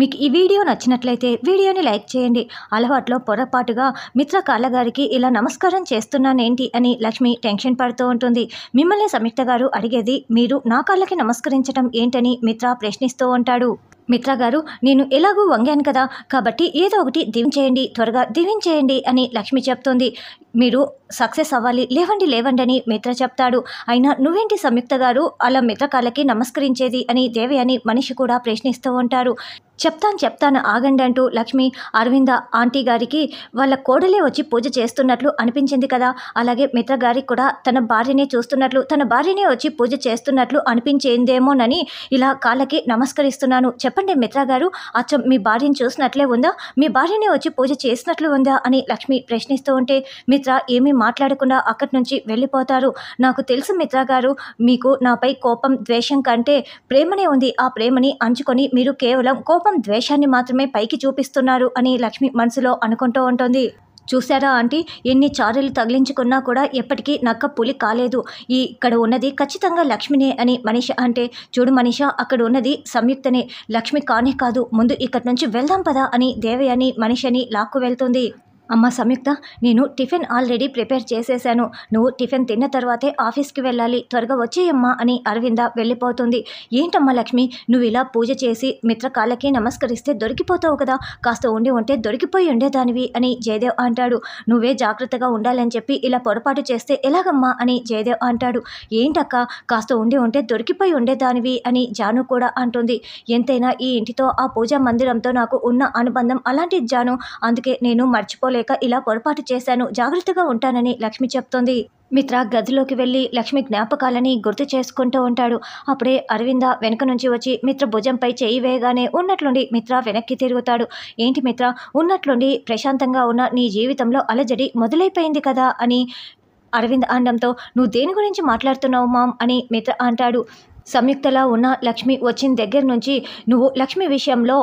మీకు ఈ వీడియో నచ్చినట్లయితే వీడియోని లైక్ చేయండి అలవాట్లో పొరపాటుగా మిత్ర కాళ్ళగారికి ఇలా నమస్కారం చేస్తున్నానేంటి అని లక్ష్మి టెన్షన్ పడుతూ ఉంటుంది మిమ్మల్ని సంయుక్త గారు అడిగేది మీరు నా కాళ్ళకి నమస్కరించడం ఏంటని మిత్ర ప్రశ్నిస్తూ ఉంటాడు మిత్ర గారు నేను ఎలాగూ వంగాను కదా కాబట్టి ఏదో ఒకటి దివించేయండి త్వరగా దివించేయండి అని లక్ష్మి చెప్తుంది మీరు సక్సెస్ అవ్వాలి లేవండి లేవండి అని మిత్ర చెప్తాడు అయినా నువ్వేంటి సంయుక్త గారు అలా మిత్రకాలకి నమస్కరించేది అని దేవి అని మనిషి కూడా ప్రశ్నిస్తూ ఉంటారు చెప్తాను చెప్తాను ఆగండి అంటూ లక్ష్మి అరవింద ఆంటీ గారికి వాళ్ళ కోడలే వచ్చి పూజ చేస్తున్నట్లు అనిపించింది కదా అలాగే మిత్ర గారికి కూడా తన భార్యనే చూస్తున్నట్లు తన భార్యనే వచ్చి పూజ చేస్తున్నట్లు అనిపించేందేమోనని ఇలా కాళ్ళకి నమస్కరిస్తున్నాను చెప్పండి మిత్ర గారు అచ్చం మీ భార్యను చూసినట్లే ఉందా మీ భార్యనే వచ్చి పూజ చేసినట్లు ఉందా అని లక్ష్మి ప్రశ్నిస్తూ ఉంటే మిత్ర ఏమీ మాట్లాడకుండా అక్కడి నుంచి వెళ్ళిపోతారు నాకు తెలుసు మిత్ర గారు మీకు నాపై కోపం ద్వేషం కంటే ప్రేమనే ఉంది ఆ ప్రేమని అంచుకొని మీరు కేవలం కోపం ద్వేషాన్ని మాత్రమే పైకి చూపిస్తున్నారు అని లక్ష్మి మనసులో అనుకుంటూ ఉంటుంది చూశారా ఆంటీ ఎన్ని చారులు తగిలించుకున్నా కూడా ఎప్పటికీ నక్క పులి కాలేదు ఈ ఇక్కడ ఉన్నది ఖచ్చితంగా లక్ష్మినే అని మనీష అంటే చూడు మనీష అక్కడ ఉన్నది సంయుక్తనే లక్ష్మి కానే కాదు ముందు ఇక్కడి నుంచి వెళ్దాం పదా అని మనిషి అని లాక్కు వెళ్తుంది అమ్మ సంయుక్త నేను టిఫిన్ ఆల్రెడీ ప్రిపేర్ చేసేశాను నువ్వు టిఫిన్ తిన్న తర్వాతే ఆఫీస్కి వెళ్ళాలి త్వరగా వచ్చేయమ్మా అని అరవింద వెళ్ళిపోతుంది ఏంటమ్మా లక్ష్మి నువ్వు ఇలా పూజ చేసి మిత్రకాళ్ళకి నమస్కరిస్తే దొరికిపోతావు కదా కాస్త ఉండి ఉంటే దొరికిపోయి ఉండేదానివి అని జయదేవ్ అంటాడు నువ్వే జాగ్రత్తగా ఉండాలని చెప్పి ఇలా పొరపాటు చేస్తే ఎలాగమ్మా అని జయదేవ్ అంటాడు ఏంటక్క కాస్త ఉండి ఉంటే దొరికిపోయి ఉండేదానివి అని జాను కూడా అంటుంది ఎంతైనా ఈ ఇంటితో ఆ పూజా మందిరంతో నాకు ఉన్న అనుబంధం అలాంటి జాను అందుకే నేను మర్చిపోలేదు తెలియక ఇలా పొరపాటు చేశాను జాగ్రత్తగా ఉంటానని లక్ష్మి చెప్తోంది మిత్ర గదిలోకి వెళ్ళి లక్ష్మి జ్ఞాపకాలని గుర్తు చేసుకుంటూ ఉంటాడు అప్పుడే అరవింద వెనక నుంచి వచ్చి మిత్ర భుజంపై చేయి వేయగానే ఉన్నట్లుండి మిత్ర వెనక్కి తిరుగుతాడు ఏంటి మిత్ర ఉన్నట్లుండి ప్రశాంతంగా ఉన్న నీ జీవితంలో అలజడి మొదలైపోయింది కదా అని అరవింద్ అనడంతో నువ్వు దేని గురించి మాట్లాడుతున్నావు మామ్ అని మిత్ర అంటాడు సంయుక్తలా ఉన్న లక్ష్మి వచ్చిన దగ్గర నుంచి నువ్వు లక్ష్మి విషయంలో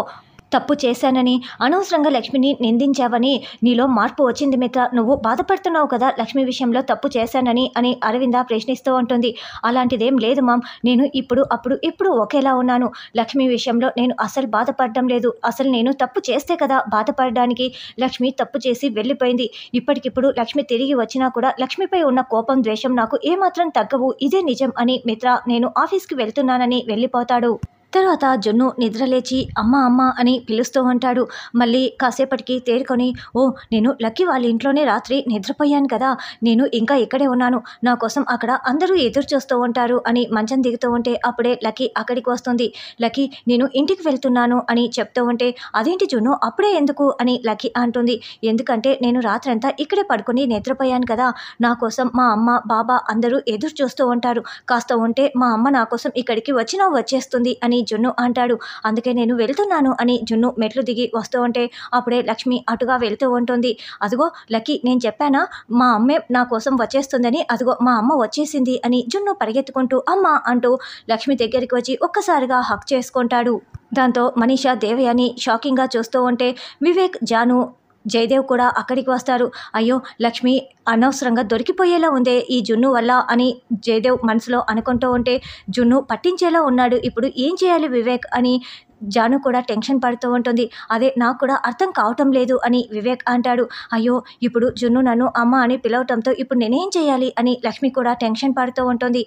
తప్పు చేశానని అనవసరంగా లక్ష్మిని నిందించావని నీలో మార్పు వచ్చింది మిత్ర నువ్వు బాధపడుతున్నావు కదా లక్ష్మి విషయంలో తప్పు చేశానని అని అరవింద ప్రశ్నిస్తూ ఉంటుంది అలాంటిదేం లేదు మామ్ నేను ఇప్పుడు అప్పుడు ఇప్పుడు ఒకేలా ఉన్నాను లక్ష్మి విషయంలో నేను అసలు బాధపడడం లేదు అసలు నేను తప్పు చేస్తే కదా బాధపడడానికి లక్ష్మి తప్పు చేసి వెళ్ళిపోయింది ఇప్పటికిప్పుడు లక్ష్మి తిరిగి వచ్చినా కూడా లక్ష్మిపై ఉన్న కోపం ద్వేషం నాకు ఏమాత్రం తగ్గవు ఇదే నిజం అని మిత్ర నేను ఆఫీస్కి వెళ్తున్నానని వెళ్ళిపోతాడు తర్వాత జున్ను నిద్రలేచి అమ్మ అమ్మ అని పిలుస్తూ ఉంటాడు మళ్ళీ కాసేపటికి తేరుకొని ఓ నేను లక్కీ వాళ్ళ ఇంట్లోనే రాత్రి నిద్రపోయాను కదా నేను ఇంకా ఇక్కడే ఉన్నాను నా కోసం అక్కడ అందరూ ఎదురు చూస్తూ ఉంటారు అని మంచం దిగుతూ ఉంటే అప్పుడే లక్కీ అక్కడికి వస్తుంది లక్కీ నేను ఇంటికి వెళ్తున్నాను అని చెప్తూ ఉంటే అదేంటి జున్ను అప్పుడే ఎందుకు అని లక్కీ అంటుంది ఎందుకంటే నేను రాత్రంతా ఇక్కడే పడుకుని నిద్రపోయాను కదా నా కోసం మా అమ్మ బాబా అందరూ ఎదురు చూస్తూ ఉంటారు కాస్త ఉంటే మా అమ్మ నా కోసం ఇక్కడికి వచ్చినా వచ్చేస్తుంది అని అని జున్ను అంటాడు అందుకే నేను వెళ్తున్నాను అని జున్ను మెట్లు దిగి వస్తూ ఉంటే అప్పుడే లక్ష్మి అటుగా వెళ్తూ ఉంటుంది అదిగో లక్కీ నేను చెప్పానా మా అమ్మే నా కోసం వచ్చేస్తుందని అదిగో మా అమ్మ వచ్చేసింది అని జున్ను పరిగెత్తుకుంటూ అమ్మ అంటూ లక్ష్మి దగ్గరికి వచ్చి ఒక్కసారిగా హక్ చేసుకుంటాడు దాంతో మనీషా దేవయాని షాకింగ్గా చూస్తూ ఉంటే వివేక్ జాను జయదేవ్ కూడా అక్కడికి వస్తారు అయ్యో లక్ష్మి అనవసరంగా దొరికిపోయేలా ఉందే ఈ జున్ను వల్ల అని జయదేవ్ మనసులో అనుకుంటూ ఉంటే జున్ను పట్టించేలా ఉన్నాడు ఇప్పుడు ఏం చేయాలి వివేక్ అని జాను కూడా టెన్షన్ పడుతూ ఉంటుంది అదే నాకు కూడా అర్థం కావటం లేదు అని వివేక్ అంటాడు అయ్యో ఇప్పుడు జున్ను నన్ను అమ్మ అని పిలవటంతో ఇప్పుడు నేనేం చేయాలి అని లక్ష్మి కూడా టెన్షన్ పడుతూ ఉంటుంది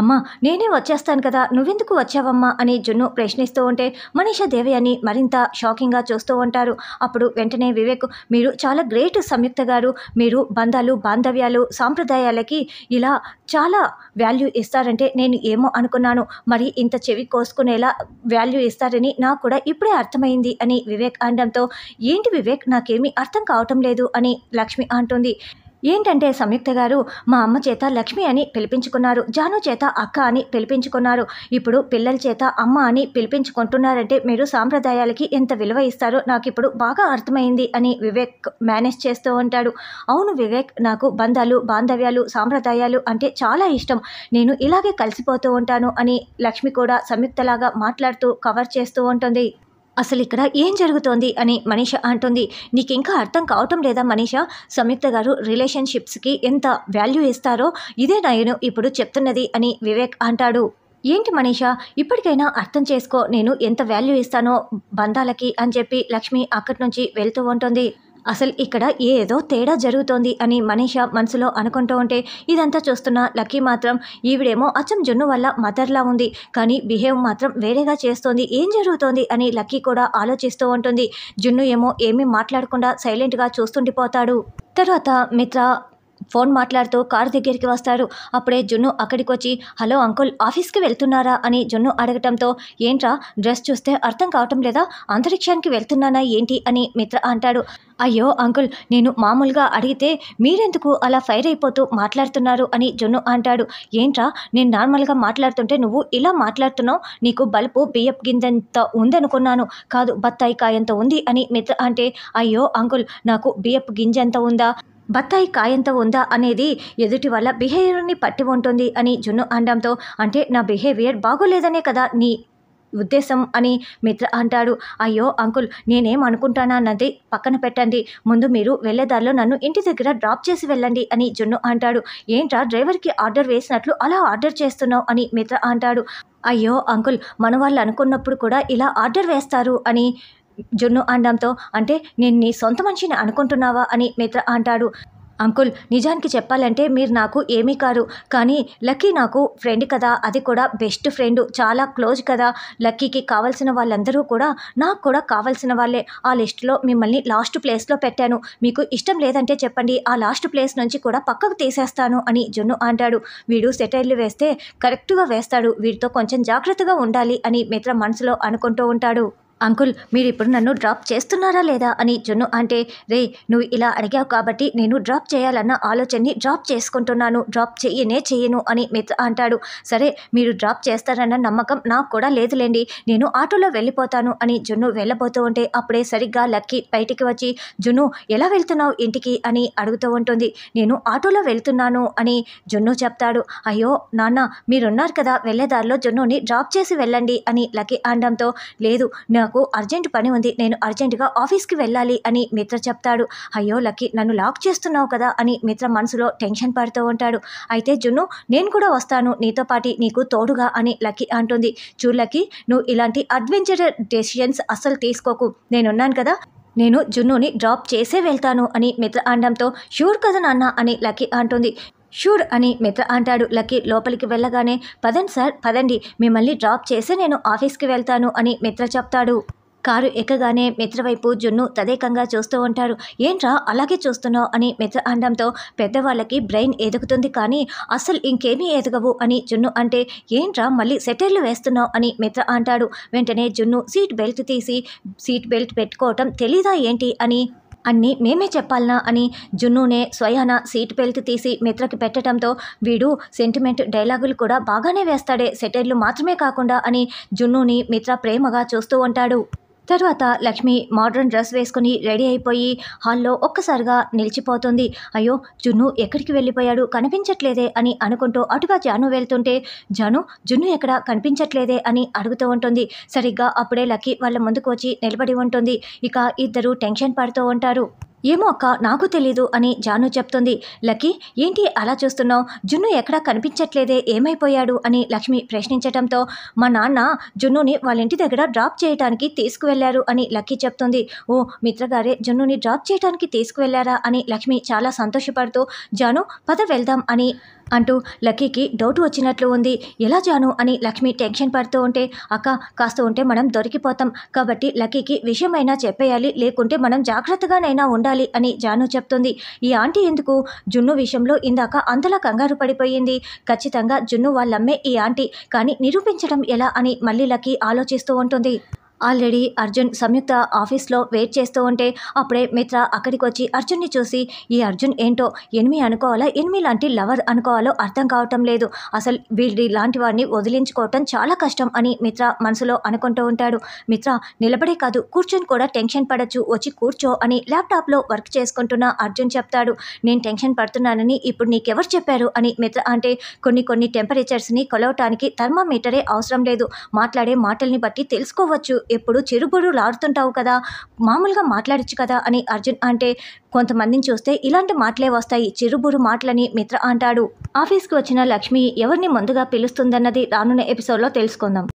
అమ్మా నేనే వచ్చేస్తాను కదా నువ్వెందుకు వచ్చావమ్మా అని జున్ను ప్రశ్నిస్తూ ఉంటే మనీష దేవయాని మరింత షాకింగ్గా చూస్తూ ఉంటారు అప్పుడు వెంటనే వివేక్ మీరు చాలా గ్రేట్ సంయుక్త గారు మీరు బంధాలు బాంధవ్యాలు సాంప్రదాయాలకి ఇలా చాలా వాల్యూ ఇస్తారంటే నేను ఏమో అనుకున్నాను మరి ఇంత చెవి కోసుకునేలా వాల్యూ ఇస్తారని నాకు కూడా ఇప్పుడే అర్థమైంది అని వివేక్ అనడంతో ఏంటి వివేక్ నాకేమీ అర్థం కావటం లేదు అని లక్ష్మి అంటుంది ఏంటంటే సంయుక్త గారు మా అమ్మ చేత లక్ష్మి అని పిలిపించుకున్నారు జాను చేత అక్క అని పిలిపించుకున్నారు ఇప్పుడు పిల్లల చేత అమ్మ అని పిలిపించుకుంటున్నారంటే మీరు సాంప్రదాయాలకి ఎంత విలువ ఇస్తారో నాకు ఇప్పుడు బాగా అర్థమైంది అని వివేక్ మేనేజ్ చేస్తూ ఉంటాడు అవును వివేక్ నాకు బంధాలు బాంధవ్యాలు సాంప్రదాయాలు అంటే చాలా ఇష్టం నేను ఇలాగే కలిసిపోతూ ఉంటాను అని లక్ష్మి కూడా సంయుక్తలాగా మాట్లాడుతూ కవర్ చేస్తూ ఉంటుంది అసలు ఇక్కడ ఏం జరుగుతోంది అని మనీష అంటుంది నీకు ఇంకా అర్థం కావటం లేదా మనీష సంయుక్త గారు రిలేషన్షిప్స్కి ఎంత వాల్యూ ఇస్తారో ఇదే నాయను ఇప్పుడు చెప్తున్నది అని వివేక్ అంటాడు ఏంటి మనీష ఇప్పటికైనా అర్థం చేసుకో నేను ఎంత వాల్యూ ఇస్తానో బంధాలకి అని చెప్పి లక్ష్మి అక్కడి నుంచి వెళ్తూ ఉంటుంది అసలు ఇక్కడ ఏదో తేడా జరుగుతోంది అని మనీష మనసులో అనుకుంటూ ఉంటే ఇదంతా చూస్తున్న లక్కీ మాత్రం ఈవిడేమో అచ్చం జున్ను వల్ల మదర్లా ఉంది కానీ బిహేవ్ మాత్రం వేరేగా చేస్తోంది ఏం జరుగుతోంది అని లక్కీ కూడా ఆలోచిస్తూ ఉంటుంది జున్ను ఏమో ఏమీ మాట్లాడకుండా సైలెంట్గా చూస్తుండిపోతాడు తర్వాత మిత్ర ఫోన్ మాట్లాడుతూ కారు దగ్గరికి వస్తాడు అప్పుడే జున్ను అక్కడికి వచ్చి హలో అంకుల్ ఆఫీస్కి వెళ్తున్నారా అని జున్ను అడగటంతో ఏంట్రా డ్రెస్ చూస్తే అర్థం కావటం లేదా అంతరిక్షానికి వెళ్తున్నానా ఏంటి అని మిత్ర అంటాడు అయ్యో అంకుల్ నేను మామూలుగా అడిగితే మీరెందుకు అలా ఫైర్ అయిపోతూ మాట్లాడుతున్నారు అని జున్ను అంటాడు ఏంట్రా నేను నార్మల్గా మాట్లాడుతుంటే నువ్వు ఇలా మాట్లాడుతున్నావు నీకు బల్పు బియ్యప్ గింజంత ఉందనుకున్నాను కాదు బత్తాయి కాయంత ఉంది అని మిత్ర అంటే అయ్యో అంకుల్ నాకు బియ్యప్ గింజంత ఉందా బత్తాయి కాయంత ఉందా అనేది ఎదుటి వల్ల బిహేవియర్ని పట్టి ఉంటుంది అని జున్ను అనడంతో అంటే నా బిహేవియర్ బాగోలేదనే కదా నీ ఉద్దేశం అని మిత్ర అంటాడు అయ్యో అంకుల్ నేనేం అన్నది పక్కన పెట్టండి ముందు మీరు వెళ్ళేదారిలో నన్ను ఇంటి దగ్గర డ్రాప్ చేసి వెళ్ళండి అని జున్ను అంటాడు ఏంట్రా డ్రైవర్కి ఆర్డర్ వేసినట్లు అలా ఆర్డర్ చేస్తున్నావు అని మిత్ర అంటాడు అయ్యో అంకుల్ మన వాళ్ళు అనుకున్నప్పుడు కూడా ఇలా ఆర్డర్ వేస్తారు అని జున్ను అండంతో అంటే నేను నీ సొంత మనిషిని అనుకుంటున్నావా అని మిత్ర అంటాడు అంకుల్ నిజానికి చెప్పాలంటే మీరు నాకు ఏమీ కారు కానీ లక్కీ నాకు ఫ్రెండ్ కదా అది కూడా బెస్ట్ ఫ్రెండ్ చాలా క్లోజ్ కదా లక్కీకి కావాల్సిన వాళ్ళందరూ కూడా నాకు కూడా కావాల్సిన వాళ్ళే ఆ లిస్టులో మిమ్మల్ని లాస్ట్ ప్లేస్లో పెట్టాను మీకు ఇష్టం లేదంటే చెప్పండి ఆ లాస్ట్ ప్లేస్ నుంచి కూడా పక్కకు తీసేస్తాను అని జున్ను అంటాడు వీడు సెటైర్లు వేస్తే కరెక్ట్గా వేస్తాడు వీడితో కొంచెం జాగ్రత్తగా ఉండాలి అని మిత్ర మనసులో అనుకుంటూ ఉంటాడు అంకుల్ మీరు ఇప్పుడు నన్ను డ్రాప్ చేస్తున్నారా లేదా అని జున్ను అంటే రే నువ్వు ఇలా అడిగావు కాబట్టి నేను డ్రాప్ చేయాలన్న ఆలోచనని డ్రాప్ చేసుకుంటున్నాను డ్రాప్ చేయనే చేయను అని మిత్ అంటాడు సరే మీరు డ్రాప్ చేస్తారన్న నమ్మకం నాకు కూడా లేదులేండి నేను ఆటోలో వెళ్ళిపోతాను అని జున్ను వెళ్ళబోతూ ఉంటే అప్పుడే సరిగ్గా లక్కీ బయటికి వచ్చి జున్ను ఎలా వెళ్తున్నావు ఇంటికి అని అడుగుతూ ఉంటుంది నేను ఆటోలో వెళ్తున్నాను అని జున్ను చెప్తాడు అయ్యో నాన్న మీరున్నారు కదా వెళ్ళేదారిలో జున్నుని డ్రాప్ చేసి వెళ్ళండి అని లక్కీ అనడంతో లేదు నా నాకు అర్జెంట్ పని ఉంది నేను అర్జెంటుగా ఆఫీస్కి వెళ్ళాలి అని మిత్ర చెప్తాడు అయ్యో లక్కీ నన్ను లాక్ చేస్తున్నావు కదా అని మిత్ర మనసులో టెన్షన్ పడుతూ ఉంటాడు అయితే జున్ను నేను కూడా వస్తాను నీతో పాటి నీకు తోడుగా అని లక్కీ అంటుంది చూలకి నువ్వు ఇలాంటి అడ్వెంచర్ డెసిషన్స్ అస్సలు తీసుకోకు నేనున్నాను కదా నేను జున్నుని డ్రాప్ చేసే వెళ్తాను అని మిత్ర అనడంతో షూర్ కదా నాన్న అని లక్కీ అంటుంది షూర్ అని మిత్ర అంటాడు లక్కీ లోపలికి వెళ్ళగానే పదండి సార్ పదండి మిమ్మల్ని డ్రాప్ చేసి నేను ఆఫీస్కి వెళ్తాను అని మిత్ర చెప్తాడు కారు ఎక్కగానే మిత్ర వైపు జున్ను తదేకంగా చూస్తూ ఉంటాడు ఏంట్రా అలాగే చూస్తున్నావు అని మిత్ర అనడంతో పెద్దవాళ్ళకి బ్రెయిన్ ఎదుగుతుంది కానీ అస్సలు ఇంకేమీ ఎదగవు అని జున్ను అంటే ఏంట్రా మళ్ళీ సెటర్లు వేస్తున్నావు అని మిత్ర అంటాడు వెంటనే జున్ను సీట్ బెల్ట్ తీసి సీట్ బెల్ట్ పెట్టుకోవటం తెలీదా ఏంటి అని అన్నీ మేమే చెప్పాలనా అని జున్నునే స్వయాన సీట్ బెల్ట్ తీసి మిత్రకి పెట్టడంతో వీడు సెంటిమెంట్ డైలాగులు కూడా బాగానే వేస్తాడే సెటైర్లు మాత్రమే కాకుండా అని జున్నుని మిత్ర ప్రేమగా చూస్తూ ఉంటాడు తర్వాత లక్ష్మి మోడ్రన్ డ్రెస్ వేసుకుని రెడీ అయిపోయి హాల్లో ఒక్కసారిగా నిలిచిపోతుంది అయ్యో జున్ను ఎక్కడికి వెళ్ళిపోయాడు కనిపించట్లేదే అని అనుకుంటూ అటుగా జాను వెళ్తుంటే జాను జున్ను ఎక్కడ కనిపించట్లేదే అని అడుగుతూ ఉంటుంది సరిగ్గా అప్పుడే లక్కీ వాళ్ళ ముందుకు వచ్చి నిలబడి ఉంటుంది ఇక ఇద్దరు టెన్షన్ పడుతూ ఉంటారు ఏమో అక్క నాకు తెలీదు అని జాను చెప్తుంది లక్కీ ఏంటి అలా చూస్తున్నావు జున్ను ఎక్కడా కనిపించట్లేదే ఏమైపోయాడు అని లక్ష్మి ప్రశ్నించడంతో మా నాన్న జున్నుని వాళ్ళ ఇంటి దగ్గర డ్రాప్ చేయడానికి తీసుకువెళ్లారు అని లక్కీ చెప్తుంది ఓ మిత్రగారే జున్నుని డ్రాప్ చేయడానికి తీసుకువెళ్లారా అని లక్ష్మి చాలా సంతోషపడుతూ జాను పద వెళ్దాం అని అంటూ లక్కీకి డౌట్ వచ్చినట్లు ఉంది ఎలా జాను అని లక్ష్మి టెన్షన్ పడుతూ ఉంటే అక్క కాస్త ఉంటే మనం దొరికిపోతాం కాబట్టి లక్కీకి విషయమైనా చెప్పేయాలి లేకుంటే మనం జాగ్రత్తగానైనా ఉండాలి అని జాను చెప్తుంది ఈ ఆంటీ ఎందుకు జున్ను విషయంలో ఇందాక అంతలా కంగారు పడిపోయింది ఖచ్చితంగా జున్ను వాళ్ళమ్మే ఈ ఆంటీ కానీ నిరూపించడం ఎలా అని మళ్ళీ లక్కీ ఆలోచిస్తూ ఉంటుంది ఆల్రెడీ అర్జున్ సంయుక్త ఆఫీస్లో వెయిట్ చేస్తూ ఉంటే అప్పుడే మిత్ర అక్కడికి వచ్చి అర్జున్ని చూసి ఈ అర్జున్ ఏంటో ఎనిమి అనుకోవాలా ఎనిమి లాంటి లవర్ అనుకోవాలో అర్థం కావటం లేదు అసలు వీడి లాంటి వాడిని వదిలించుకోవటం చాలా కష్టం అని మిత్ర మనసులో అనుకుంటూ ఉంటాడు మిత్ర నిలబడే కాదు కూర్చొని కూడా టెన్షన్ పడచ్చు వచ్చి కూర్చో అని ల్యాప్టాప్లో వర్క్ చేసుకుంటున్న అర్జున్ చెప్తాడు నేను టెన్షన్ పడుతున్నానని ఇప్పుడు నీకెవరు చెప్పారు అని మిత్ర అంటే కొన్ని కొన్ని టెంపరేచర్స్ని కొలవటానికి థర్మామీటరే అవసరం లేదు మాట్లాడే మాటల్ని బట్టి తెలుసుకోవచ్చు ఎప్పుడు లాడుతుంటావు కదా మామూలుగా మాట్లాడచ్చు కదా అని అర్జున్ అంటే కొంతమందిని చూస్తే ఇలాంటి మాటలే వస్తాయి చిరుబురు మాటలని మిత్ర అంటాడు ఆఫీస్కి వచ్చిన లక్ష్మి ఎవరిని ముందుగా పిలుస్తుందన్నది రానున్న ఎపిసోడ్లో తెలుసుకుందాం